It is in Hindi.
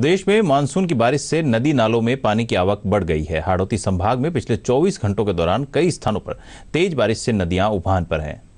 प्रदेश में मानसून की बारिश से नदी नालों में पानी की आवक बढ़ गई है हाड़ौती संभाग में पिछले 24 घंटों के दौरान कई स्थानों पर तेज बारिश से नदियां उफान पर हैं